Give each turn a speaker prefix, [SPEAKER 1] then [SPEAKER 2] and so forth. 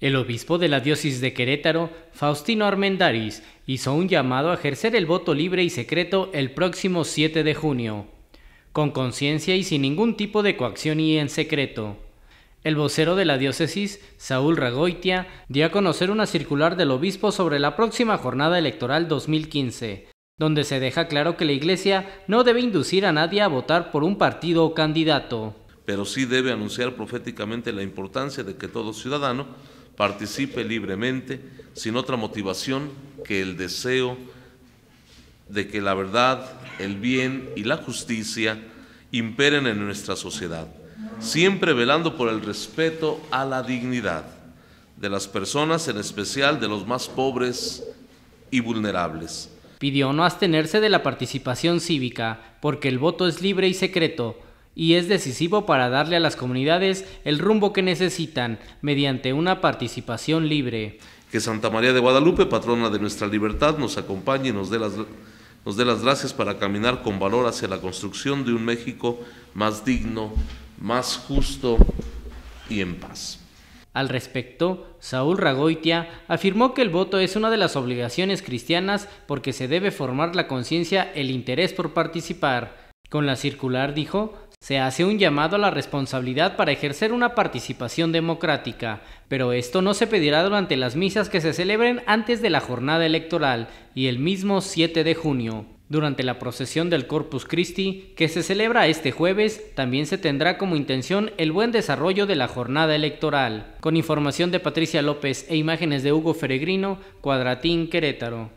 [SPEAKER 1] El obispo de la diócesis de Querétaro, Faustino Armendaris, hizo un llamado a ejercer el voto libre y secreto el próximo 7 de junio, con conciencia y sin ningún tipo de coacción y en secreto. El vocero de la diócesis, Saúl Ragoitia, dio a conocer una circular del obispo sobre la próxima jornada electoral 2015, donde se deja claro que la Iglesia no debe inducir a nadie a votar por un partido o candidato.
[SPEAKER 2] Pero sí debe anunciar proféticamente la importancia de que todo ciudadano participe libremente, sin otra motivación que el deseo de que la verdad, el bien y la justicia imperen en nuestra sociedad siempre velando por el respeto a la dignidad de las personas, en especial de los más pobres y
[SPEAKER 1] vulnerables. Pidió no abstenerse de la participación cívica, porque el voto es libre y secreto, y es decisivo para darle a las comunidades el rumbo que necesitan mediante una participación libre.
[SPEAKER 2] Que Santa María de Guadalupe, patrona de nuestra libertad, nos acompañe y nos dé las, nos dé las gracias para caminar con valor hacia la construcción de un México más digno más justo y en paz.
[SPEAKER 1] Al respecto, Saúl Ragoitia afirmó que el voto es una de las obligaciones cristianas porque se debe formar la conciencia el interés por participar. Con la circular dijo, se hace un llamado a la responsabilidad para ejercer una participación democrática, pero esto no se pedirá durante las misas que se celebren antes de la jornada electoral y el mismo 7 de junio. Durante la procesión del Corpus Christi, que se celebra este jueves, también se tendrá como intención el buen desarrollo de la jornada electoral. Con información de Patricia López e imágenes de Hugo Feregrino, Cuadratín Querétaro.